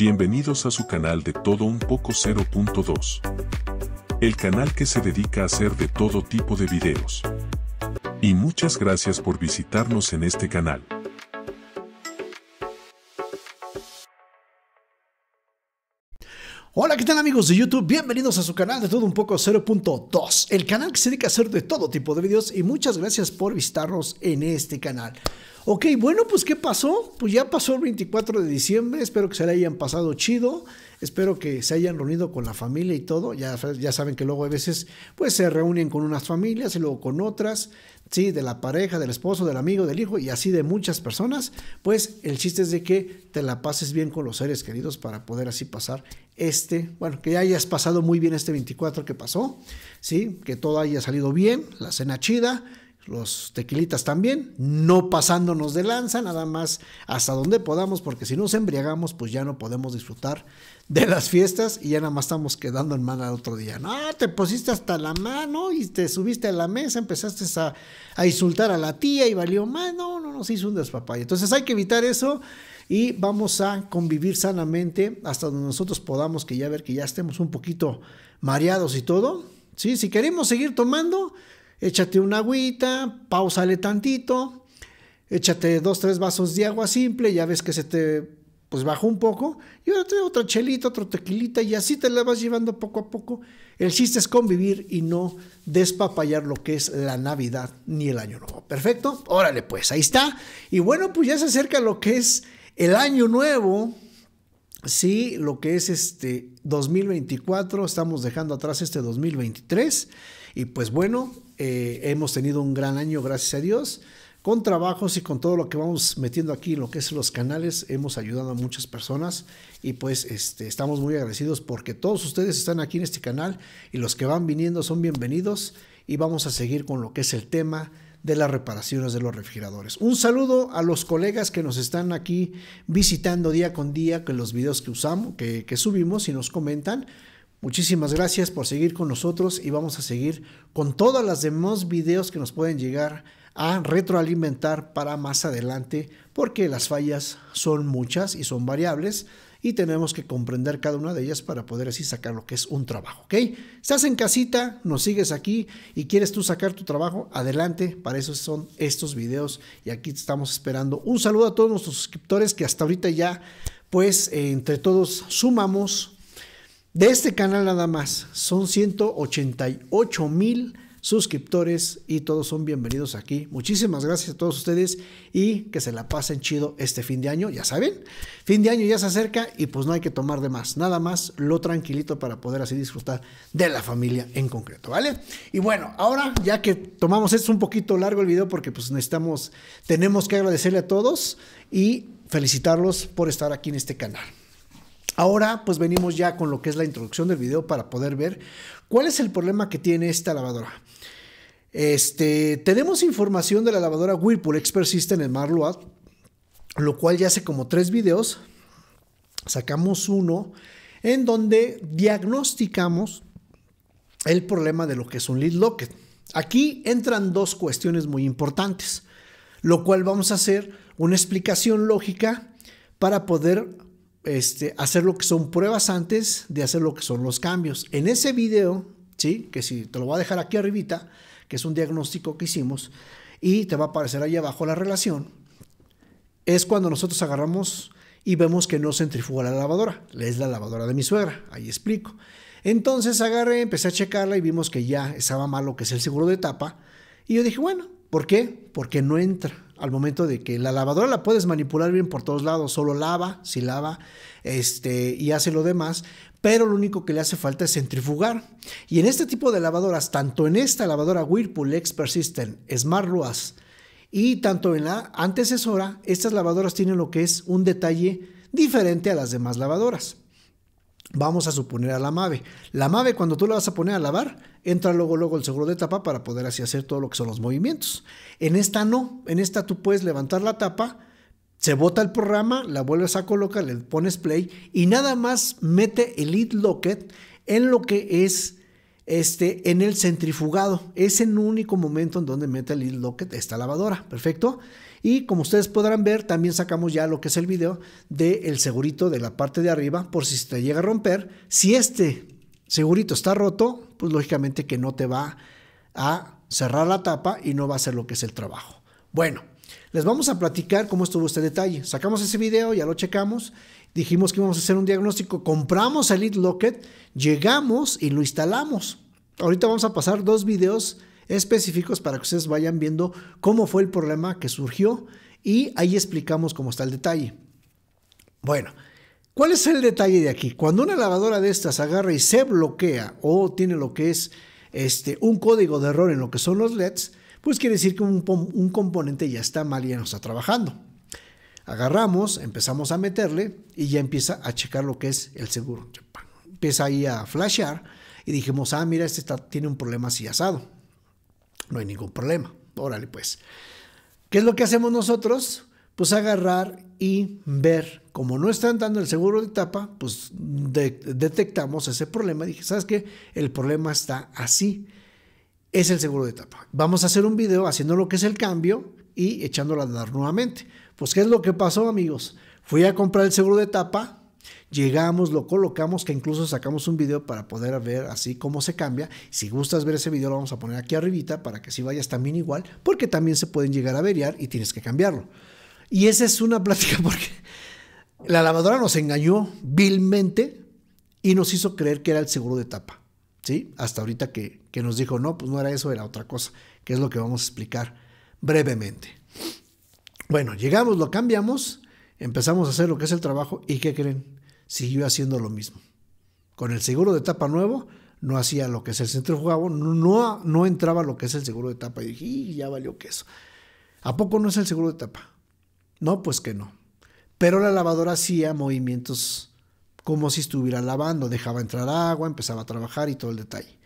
Bienvenidos a su canal de Todo Un Poco 0.2. El canal que se dedica a hacer de todo tipo de videos. Y muchas gracias por visitarnos en este canal. Hola, ¿qué tal amigos de YouTube? Bienvenidos a su canal de Todo Un Poco 0.2, el canal que se dedica a hacer de todo tipo de videos y muchas gracias por visitarnos en este canal. Ok, bueno, pues ¿qué pasó? Pues ya pasó el 24 de diciembre, espero que se le hayan pasado chido, espero que se hayan reunido con la familia y todo, ya, ya saben que luego a veces pues se reúnen con unas familias y luego con otras, ¿sí? De la pareja, del esposo, del amigo, del hijo y así de muchas personas, pues el chiste es de que te la pases bien con los seres queridos para poder así pasar este, bueno, que ya hayas pasado muy bien este 24 que pasó, ¿sí? Que todo haya salido bien, la cena chida los tequilitas también, no pasándonos de lanza, nada más hasta donde podamos, porque si nos embriagamos, pues ya no podemos disfrutar de las fiestas y ya nada más estamos quedando en mano al otro día. No, ah, te pusiste hasta la mano y te subiste a la mesa, empezaste a, insultar a la tía y valió más. No, no, no, se hizo un despapalle. Entonces hay que evitar eso y vamos a convivir sanamente hasta donde nosotros podamos, que ya ver que ya estemos un poquito mareados y todo. ¿Sí? Si queremos seguir tomando, échate una agüita, pausale tantito, échate dos, tres vasos de agua simple, ya ves que se te pues bajó un poco, y ahora otra chelita, otro tequilita, y así te la vas llevando poco a poco. El chiste es convivir y no despapallar lo que es la Navidad ni el Año Nuevo. Perfecto, órale pues, ahí está. Y bueno, pues ya se acerca lo que es el Año Nuevo, sí, lo que es este 2024, estamos dejando atrás este 2023, y pues bueno, eh, hemos tenido un gran año, gracias a Dios. Con trabajos y con todo lo que vamos metiendo aquí, lo que es los canales, hemos ayudado a muchas personas y pues este, estamos muy agradecidos porque todos ustedes están aquí en este canal y los que van viniendo son bienvenidos y vamos a seguir con lo que es el tema de las reparaciones de los refrigeradores. Un saludo a los colegas que nos están aquí visitando día con día, con los videos que usamos, que subimos y nos comentan. Muchísimas gracias por seguir con nosotros y vamos a seguir con todas las demás videos que nos pueden llegar a retroalimentar para más adelante porque las fallas son muchas y son variables y tenemos que comprender cada una de ellas para poder así sacar lo que es un trabajo, ¿ok? Estás en casita, nos sigues aquí y quieres tú sacar tu trabajo, adelante, para eso son estos videos y aquí estamos esperando. Un saludo a todos nuestros suscriptores que hasta ahorita ya, pues entre todos sumamos de este canal nada más. Son 188 mil suscriptores y todos son bienvenidos aquí. Muchísimas gracias a todos ustedes y que se la pasen chido este fin de año, ya saben. Fin de año ya se acerca y pues no hay que tomar de más, nada más lo tranquilito para poder así disfrutar de la familia en concreto, ¿vale? Y bueno, ahora ya que tomamos esto es un poquito largo el video porque pues necesitamos, tenemos que agradecerle a todos y felicitarlos por estar aquí en este canal. Ahora pues venimos ya con lo que es la introducción del video para poder ver cuál es el problema que tiene esta lavadora. Este, tenemos información de la lavadora Whirlpool Expert System en Marluat, lo cual ya hace como tres videos. Sacamos uno en donde diagnosticamos el problema de lo que es un lead locket. Aquí entran dos cuestiones muy importantes, lo cual vamos a hacer una explicación lógica para poder este, hacer lo que son pruebas antes de hacer lo que son los cambios. En ese video, ¿sí? que si te lo voy a dejar aquí arribita, que es un diagnóstico que hicimos, y te va a aparecer ahí abajo la relación, es cuando nosotros agarramos y vemos que no centrifuga la lavadora, es la lavadora de mi suegra, ahí explico. Entonces agarré, empecé a checarla y vimos que ya estaba mal lo que es el seguro de tapa, y yo dije, bueno, ¿por qué? Porque no entra, al momento de que la lavadora la puedes manipular bien por todos lados, solo lava, si lava, este, y hace lo demás, pero lo único que le hace falta es centrifugar. Y en este tipo de lavadoras, tanto en esta lavadora Whirlpool Expert persistent Smart y tanto en la antecesora, estas lavadoras tienen lo que es un detalle diferente a las demás lavadoras. Vamos a suponer a la MAVE. La MAVE, cuando tú la vas a poner a lavar, entra luego, luego el seguro de tapa para poder así hacer todo lo que son los movimientos. En esta no, en esta tú puedes levantar la tapa, se bota el programa, la vuelves a colocar, le pones play y nada más mete el lead locket en lo que es este, en el centrifugado. Es el único momento en donde mete el lead locket esta lavadora. Perfecto. Y como ustedes podrán ver, también sacamos ya lo que es el video del el segurito de la parte de arriba por si se te llega a romper. Si este segurito está roto, pues lógicamente que no te va a cerrar la tapa y no va a hacer lo que es el trabajo. Bueno, les vamos a platicar cómo estuvo este detalle. Sacamos ese video, ya lo checamos, dijimos que íbamos a hacer un diagnóstico, compramos el Lead Locket, llegamos y lo instalamos. Ahorita vamos a pasar dos videos específicos para que ustedes vayan viendo cómo fue el problema que surgió y ahí explicamos cómo está el detalle. Bueno, ¿cuál es el detalle de aquí? Cuando una lavadora de estas agarra y se bloquea o tiene lo que es este, un código de error en lo que son los LEDs, pues quiere decir que un, componente ya está mal y ya no está trabajando. Agarramos, empezamos a meterle y ya empieza a checar lo que es el seguro. Empieza ahí a flashear y dijimos, ah, mira, este tiene un problema así asado. No hay ningún problema. Órale, pues. ¿Qué es lo que hacemos nosotros? Pues agarrar y ver, como no están dando el seguro de tapa, pues detectamos ese problema. Dije, ¿sabes qué? El problema está así. Es el seguro de tapa. Vamos a hacer un video haciendo lo que es el cambio y echándolo a andar nuevamente. Pues, ¿qué es lo que pasó, amigos? Fui a comprar el seguro de tapa, Llegamos, lo colocamos, que incluso sacamos un video para poder ver así cómo se cambia. Si gustas ver ese video, lo vamos a poner aquí arribita para que si vayas también igual, porque también se pueden llegar a averiar y tienes que cambiarlo. Y esa es una plática porque la lavadora nos engañó vilmente y nos hizo creer que era el seguro de tapa. ¿Sí? Hasta ahorita que, que nos dijo, no, pues no era eso, era otra cosa, que es lo que vamos a explicar brevemente. Bueno, llegamos, lo cambiamos Empezamos a hacer lo que es el trabajo y ¿qué creen? Siguió haciendo lo mismo. Con el seguro de etapa nuevo, no hacía lo que es el centro jugado, no, no entraba lo que es el seguro de etapa. Y dije, ya valió queso. ¿A poco no es el seguro de etapa? No, pues que no. Pero la lavadora hacía movimientos como si estuviera lavando, dejaba entrar agua, empezaba a trabajar y todo el detalle.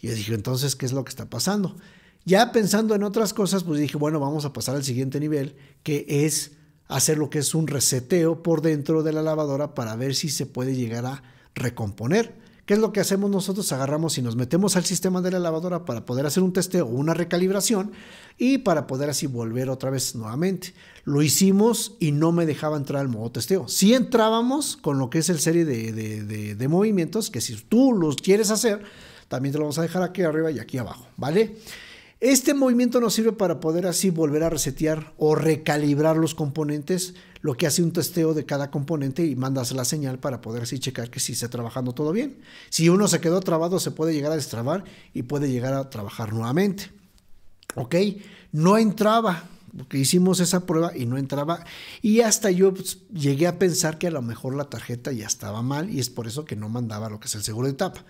Y yo dije, entonces, ¿qué es lo que está pasando? Ya pensando en otras cosas, pues dije, bueno, vamos a pasar al siguiente nivel, que es hacer lo que es un reseteo por dentro de la lavadora para ver si se puede llegar a recomponer. ¿Qué es lo que hacemos nosotros? Agarramos y nos metemos al sistema de la lavadora para poder hacer un testeo o una recalibración y para poder así volver otra vez nuevamente. Lo hicimos y no me dejaba entrar el modo testeo. Si entrábamos con lo que es el serie de, de movimientos que si tú los quieres hacer, también te lo vamos a dejar aquí arriba y aquí abajo, ¿vale? Este movimiento nos sirve para poder así volver a resetear o recalibrar los componentes, lo que hace un testeo de cada componente y mandas la señal para poder así checar que si está trabajando todo bien. Si uno se quedó trabado, se puede llegar a destrabar y puede llegar a trabajar nuevamente. ¿Ok? No entraba, porque hicimos esa prueba y no entraba. Y hasta yo pues, llegué a pensar que a lo mejor la tarjeta ya estaba mal y es por eso que no mandaba lo que es el seguro de tapa.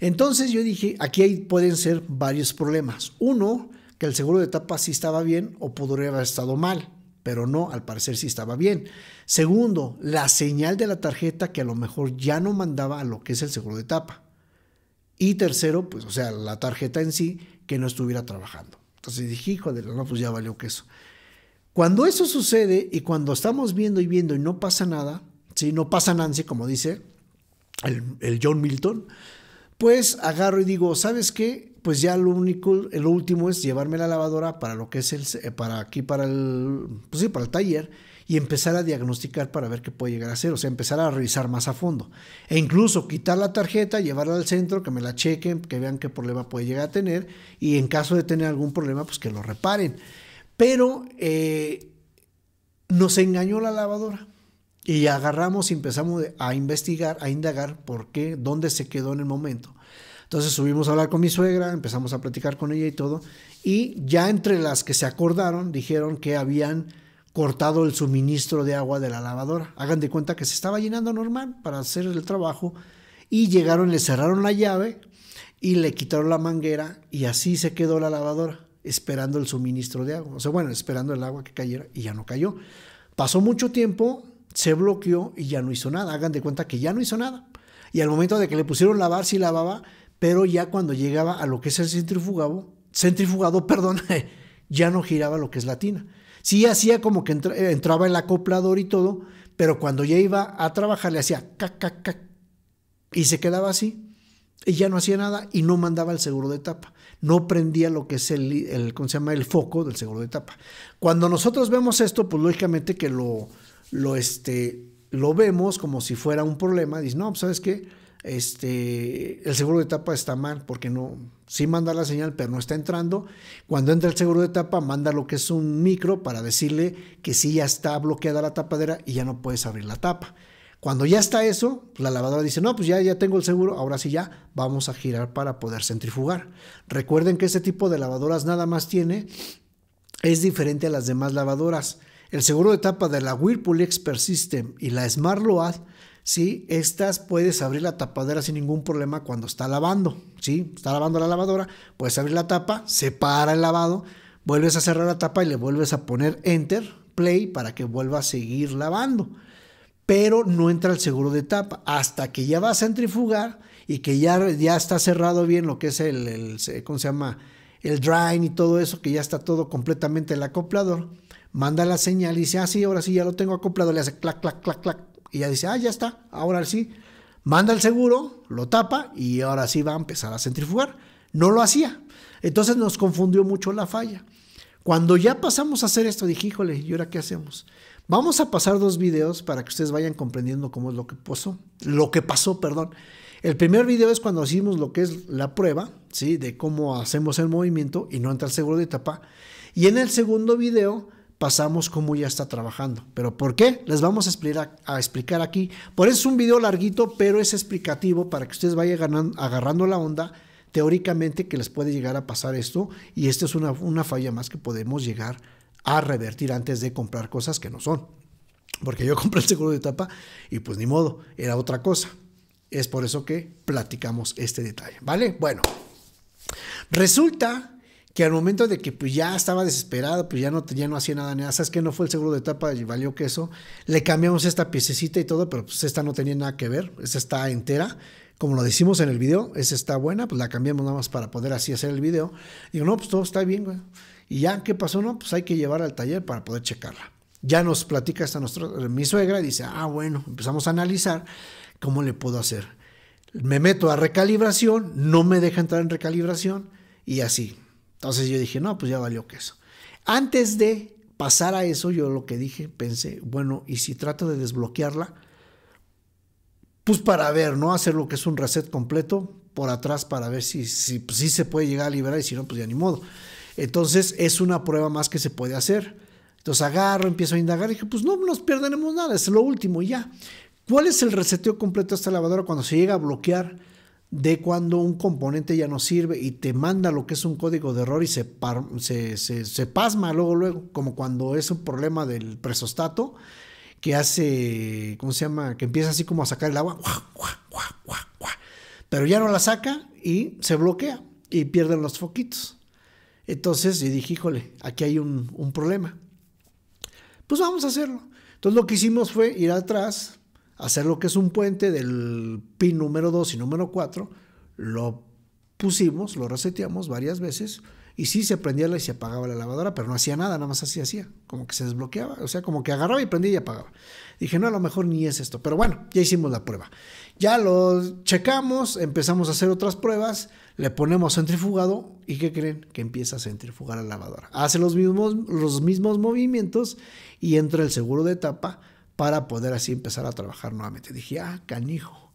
Entonces yo dije, aquí pueden ser varios problemas. Uno, que el seguro de tapa sí estaba bien o podría haber estado mal pero no, al parecer sí estaba bien. Segundo, la señal de la tarjeta que a lo mejor ya no mandaba a lo que es el seguro de tapa. Y tercero, pues, o sea, la tarjeta en sí que no estuviera trabajando. Entonces dije, la no, pues ya valió queso. Cuando eso sucede y cuando estamos viendo y viendo y no pasa nada, si no pasa Nancy, como dice el, el, John Milton, pues agarro y digo, ¿sabes qué? Pues ya lo único, eh, lo último es llevarme la lavadora para lo que es el, eh, para aquí, para el, pues sí, para el taller y empezar a diagnosticar para ver qué puede llegar a ser, o sea, empezar a revisar más a fondo. E incluso quitar la tarjeta, llevarla al centro, que me la chequen, que vean qué problema puede llegar a tener y en caso de tener algún problema, pues que lo reparen. Pero eh, nos engañó la lavadora. Y agarramos y empezamos a investigar, a indagar por qué, dónde se quedó en el momento. Entonces subimos a hablar con mi suegra, empezamos a platicar con ella y todo. Y ya entre las que se acordaron, dijeron que habían cortado el suministro de agua de la lavadora. Hagan de cuenta que se estaba llenando normal para hacer el trabajo y llegaron, le cerraron la llave y le quitaron la manguera y así se quedó la lavadora esperando el suministro de agua. O sea, bueno, esperando el agua que cayera y ya no cayó. Pasó mucho tiempo, se bloqueó y ya no hizo nada. Hagan de cuenta que ya no hizo nada. Y al momento de que le pusieron lavar, sí lavaba, pero ya cuando llegaba a lo que es el centrifugado, centrifugado, perdón, ya no giraba lo que es la tina. Sí hacía como que eh, entraba el acoplador y todo, pero cuando ya iba a trabajar le hacía cac, cac, cac, y se quedaba así. Y ya no hacía nada y no mandaba el seguro de etapa No prendía lo que es el, se llama? el foco del seguro de etapa Cuando nosotros vemos esto, pues lógicamente que lo, lo, este, lo vemos como si fuera un problema. Dices, no, pues, ¿sabes qué? este, el seguro de tapa está mal, porque no, sí manda la señal, pero no está entrando. Cuando entra el seguro de tapa, manda lo que es un micro para decirle que sí ya está bloqueada la tapadera y ya no puedes abrir la tapa. Cuando ya está eso, pues, la lavadora dice, no, pues ya, ya tengo el seguro, ahora sí ya vamos a girar para poder centrifugar. Recuerden que este tipo de lavadoras nada más tiene, es diferente a las demás lavadoras. El seguro de tapa de la Whirlpool Expert System y la Smart Load ¿sí? Estas puedes abrir la tapadera sin ningún problema cuando está lavando, Está lavando la lavadora, puedes abrir la tapa, separa el lavado, vuelves a cerrar la tapa y le vuelves a poner enter, play, para que vuelva a seguir lavando. Pero no entra el seguro de tapa hasta que ya vas a centrifugar y que ya, ya está cerrado bien lo que es el, el ¿cómo se llama? El drain y todo eso, que ya está todo completamente el acoplador. Manda la señal y dice, ah, sí, ahora sí ya lo tengo acoplado. Le hace clac, clac, clac, clac, y ya dice, ah, ya está, ahora sí. Manda el seguro, lo tapa y ahora sí va a empezar a centrifugar. No lo hacía. Entonces nos confundió mucho la falla. Cuando ya pasamos a hacer esto, dije, híjole, ¿y ahora qué hacemos? Vamos a pasar dos videos para que ustedes vayan comprendiendo cómo es lo que pasó. Lo que pasó, perdón. El primer video es cuando hicimos lo que es la prueba, ¿sí? De cómo hacemos el movimiento y no entra el seguro de tapa. Y en el segundo video pasamos como ya está trabajando. ¿Pero por qué? Les vamos a explicar, aquí. Por eso es un video larguito, pero es explicativo para que ustedes vayan agarrando la onda teóricamente que les puede llegar a pasar esto y esta es una, una falla más que podemos llegar a revertir antes de comprar cosas que no son. Porque yo compré el seguro de etapa y pues ni modo, era otra cosa. Es por eso que platicamos este detalle, ¿vale? Bueno, resulta que al momento de que pues, ya estaba desesperado, pues ya no, no hacía nada, nada, sabes que no fue el seguro de etapa y valió queso, le cambiamos esta piececita y todo, pero pues esta no tenía nada que ver, esta está entera, como lo decimos en el video, esa está buena, pues la cambiamos nada más para poder así hacer el video. Digo, no, pues todo está bien, güey. Y ya, ¿qué pasó? No, pues hay que llevar al taller para poder checarla. Ya nos platica hasta nuestro, eh, mi suegra y dice, ah, bueno, empezamos a analizar cómo le puedo hacer. Me meto a recalibración, no me deja entrar en recalibración y así. Entonces yo dije, no, pues ya valió queso. Antes de pasar a eso, yo lo que dije, pensé, bueno, y si trato de desbloquearla, pues para ver, ¿no? Hacer lo que es un reset completo por atrás para ver si, si, si pues se puede llegar a liberar y si no, pues ya ni modo. Entonces es una prueba más que se puede hacer. Entonces agarro, empiezo a indagar y dije, pues no nos perderemos nada, es lo último y ya. ¿Cuál es el reseteo completo de esta lavadora cuando se llega a bloquear? de cuando un componente ya no sirve y te manda lo que es un código de error y se, se, pasma luego, luego, como cuando es un problema del presostato que hace, ¿cómo se llama? Que empieza así como a sacar el agua, pero ya no la saca y se bloquea y pierden los foquitos. Entonces y dije, híjole, aquí hay un, un problema. Pues vamos a hacerlo. Entonces lo que hicimos fue ir atrás, hacer lo que es un puente del pin número 2 y número 4, lo pusimos, lo reseteamos varias veces y sí se prendía y se apagaba la lavadora, pero no hacía nada, nada más así hacía, como que se desbloqueaba, o sea, como que agarraba y prendía y apagaba. Dije, no, a lo mejor ni es esto, pero bueno, ya hicimos la prueba. Ya lo checamos, empezamos a hacer otras pruebas, le ponemos centrifugado y ¿qué creen? Que empieza a centrifugar la lavadora. Hace los mismos, los mismos movimientos y entra el seguro de tapa para poder así empezar a trabajar nuevamente. Dije, ah, canijo,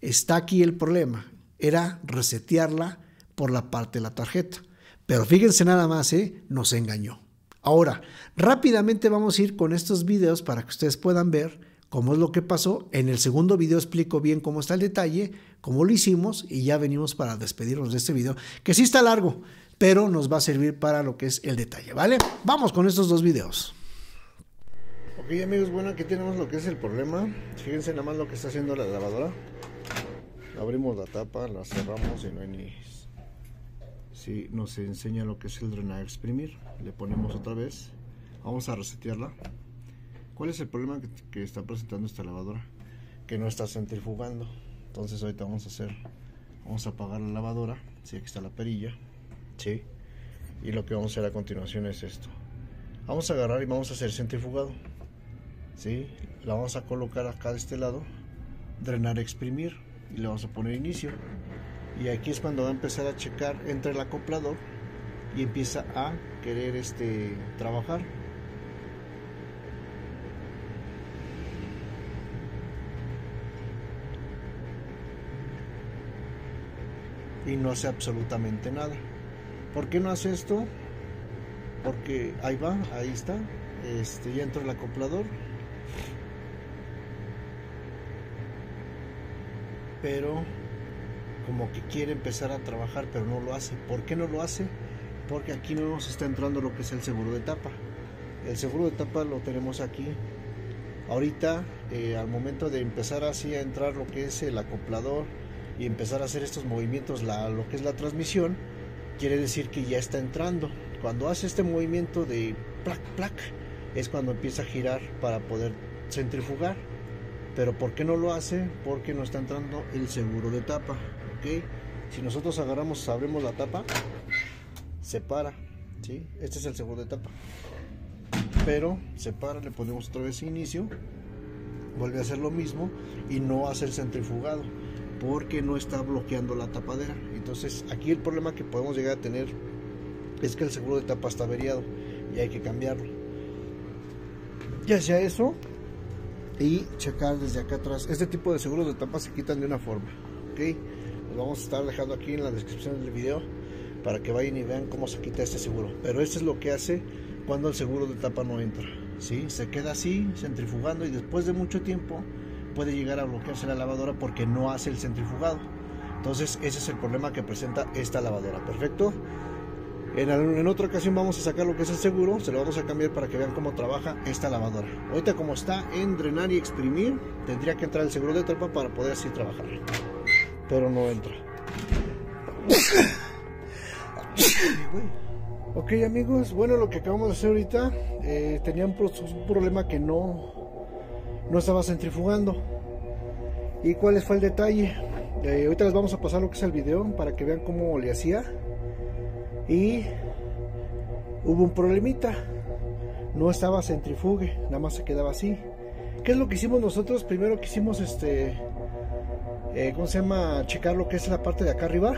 está aquí el problema. Era resetearla por la parte de la tarjeta. Pero fíjense nada más, ¿eh? nos engañó. Ahora, rápidamente vamos a ir con estos videos para que ustedes puedan ver cómo es lo que pasó. En el segundo video explico bien cómo está el detalle, cómo lo hicimos y ya venimos para despedirnos de este video, que sí está largo, pero nos va a servir para lo que es el detalle, ¿vale? Vamos con estos dos videos. Ok amigos, bueno aquí tenemos lo que es el problema. Fíjense nada más lo que está haciendo la lavadora. Abrimos la tapa, la cerramos y no hay ni... Si nos enseña lo que es el drenaje exprimir. Le ponemos otra vez. Vamos a resetearla. ¿Cuál es el problema que, está presentando esta lavadora? Que no está centrifugando. Entonces ahorita vamos a hacer... Vamos a apagar la lavadora. Sí, aquí está la perilla. Sí. Y lo que vamos a hacer a continuación es esto. Vamos a agarrar y vamos a hacer centrifugado la vamos a colocar acá de este lado drenar exprimir y le vamos a poner inicio y aquí es cuando va a empezar a checar entre el acoplador y empieza a querer este trabajar y no hace absolutamente nada ¿por qué no hace esto? porque ahí va, ahí está este, ya entra el acoplador pero como que quiere empezar a trabajar, pero no lo hace. ¿Por qué no lo hace? Porque aquí no nos está entrando lo que es el seguro de tapa. El seguro de tapa lo tenemos aquí. Ahorita, eh, al momento de empezar así a entrar lo que es el acoplador y empezar a hacer estos movimientos, la, lo que es la transmisión, quiere decir que ya está entrando. Cuando hace este movimiento de plac, plac, es cuando empieza a girar para poder centrifugar. Pero ¿por qué no lo hace? Porque no está entrando el seguro de tapa. Si nosotros agarramos, abrimos la tapa, se para. ¿sí? Este es el seguro de tapa. Pero se para, le ponemos otra vez inicio, vuelve a hacer lo mismo y no hace el centrifugado porque no está bloqueando la tapadera. Entonces aquí el problema que podemos llegar a tener es que el seguro de tapa está averiado y hay que cambiarlo ya sea eso y checar desde acá atrás. Este tipo de seguros de tapa se quitan de una forma, ¿ok? Los vamos a estar dejando aquí en la descripción del video para que vayan y vean cómo se quita este seguro. Pero esto es lo que hace cuando el seguro de tapa no entra, ¿sí? Se queda así, centrifugando y después de mucho tiempo puede llegar a bloquearse la lavadora porque no hace el centrifugado. Entonces ese es el problema que presenta esta lavadora, ¿perfecto? En, otra ocasión vamos a sacar lo que es el seguro, se lo vamos a cambiar para que vean cómo trabaja esta lavadora. Ahorita como está en drenar y exprimir, tendría que entrar el seguro de trampa para poder así trabajar. Pero no entra. Ok amigos, bueno lo que acabamos de hacer ahorita, eh, tenía un, problema que no, no estaba centrifugando. ¿Y cuál fue el detalle? Eh, ahorita les vamos a pasar lo que es el video para que vean cómo le hacía y hubo un problemita. No estaba centrifuge nada más se quedaba así. ¿Qué es lo que hicimos nosotros? Primero quisimos este, eh, ¿cómo se llama? Checar lo que es la parte de acá arriba.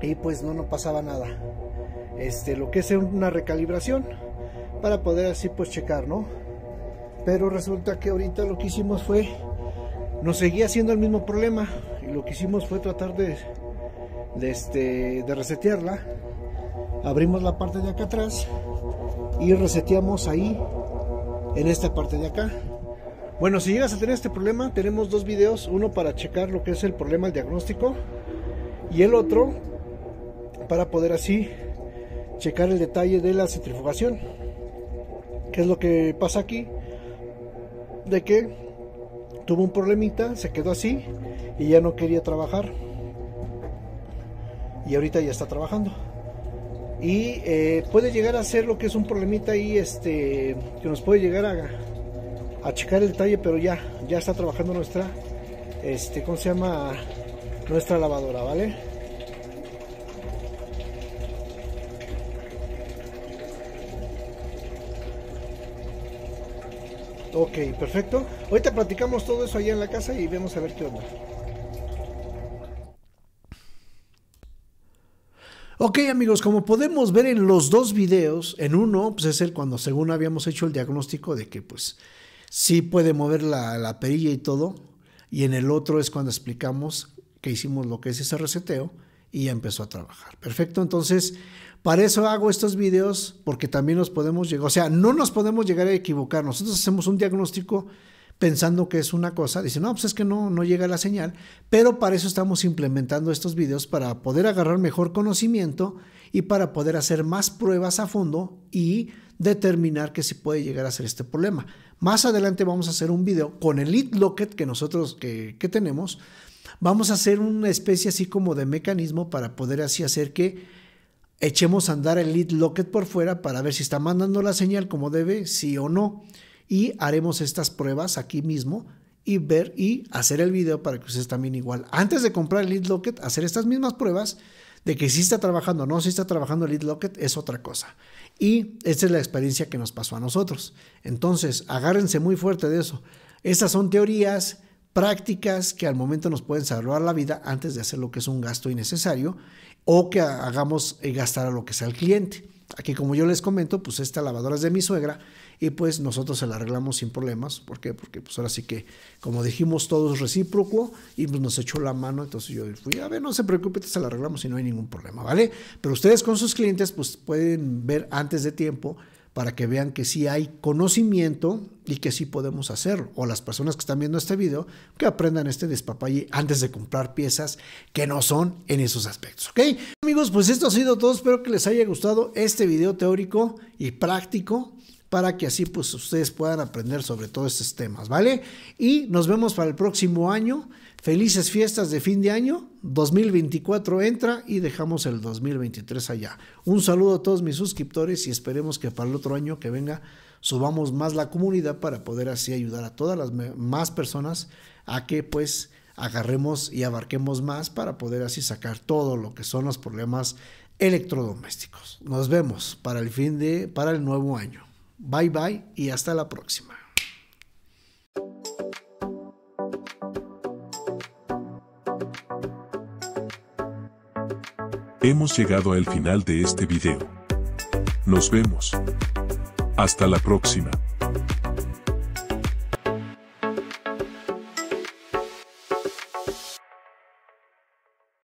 Y pues no, no pasaba nada. Este, lo que es una recalibración para poder así pues checar, ¿no? Pero resulta que ahorita lo que hicimos fue, nos seguía haciendo el mismo problema y lo que hicimos fue tratar de de, este, de resetearla, abrimos la parte de acá atrás y reseteamos ahí en esta parte de acá. Bueno, si llegas a tener este problema, tenemos dos videos, uno para checar lo que es el problema, el diagnóstico, y el otro para poder así checar el detalle de la centrifugación. ¿Qué es lo que pasa aquí? De que tuvo un problemita, se quedó así y ya no quería trabajar y ahorita ya está trabajando y eh, puede llegar a ser lo que es un problemita ahí este que nos puede llegar a, a checar el talle pero ya ya está trabajando nuestra este cómo se llama nuestra lavadora vale ok perfecto ahorita platicamos todo eso allá en la casa y vemos a ver qué onda Ok amigos, como podemos ver en los dos videos, en uno pues es el cuando según habíamos hecho el diagnóstico de que pues sí puede mover la, la perilla y todo, y en el otro es cuando explicamos que hicimos lo que es ese reseteo y ya empezó a trabajar. Perfecto, entonces para eso hago estos videos porque también nos podemos llegar, o sea, no nos podemos llegar a equivocar, nosotros hacemos un diagnóstico pensando que es una cosa, dicen, no, pues es que no, no llega la señal, pero para eso estamos implementando estos videos, para poder agarrar mejor conocimiento y para poder hacer más pruebas a fondo y determinar que se puede llegar a ser este problema. Más adelante vamos a hacer un video con el lead locket que nosotros que, que tenemos, vamos a hacer una especie así como de mecanismo para poder así hacer que echemos a andar el lead locket por fuera para ver si está mandando la señal como debe, sí o no y haremos estas pruebas aquí mismo y ver y hacer el video para que ustedes también igual, antes de comprar el lead locket, hacer estas mismas pruebas de que si está trabajando o no, si está trabajando el lead locket es otra cosa. Y esta es la experiencia que nos pasó a nosotros. Entonces, agárrense muy fuerte de eso. Estas son teorías, prácticas que al momento nos pueden salvar la vida antes de hacer lo que es un gasto innecesario o que hagamos eh, gastar a lo que sea el cliente. Aquí, como yo les comento, pues esta lavadora es de mi suegra y pues nosotros se la arreglamos sin problemas. ¿Por qué? Porque pues ahora sí que, como dijimos, todo es recíproco y pues nos echó la mano. Entonces yo fui, a ver, no se preocupe, se la arreglamos y no hay ningún problema, ¿vale? Pero ustedes con sus clientes pues pueden ver antes de tiempo para que vean que sí hay conocimiento y que sí podemos hacerlo. O las personas que están viendo este video, que aprendan este despapalle antes de comprar piezas que no son en esos aspectos. ¿Ok? Amigos, pues esto ha sido todo. Espero que les haya gustado este video teórico y práctico para que así pues ustedes puedan aprender sobre todos estos temas, ¿vale? Y nos vemos para el próximo año. Felices fiestas de fin de año. 2024 entra y dejamos el 2023 allá. Un saludo a todos mis suscriptores y esperemos que para el otro año que venga subamos más la comunidad para poder así ayudar a todas las más personas a que pues agarremos y abarquemos más para poder así sacar todo lo que son los problemas electrodomésticos. Nos vemos para el fin de para el nuevo año. Bye bye y hasta la próxima. Hemos llegado al final de este video. Nos vemos. Hasta la próxima.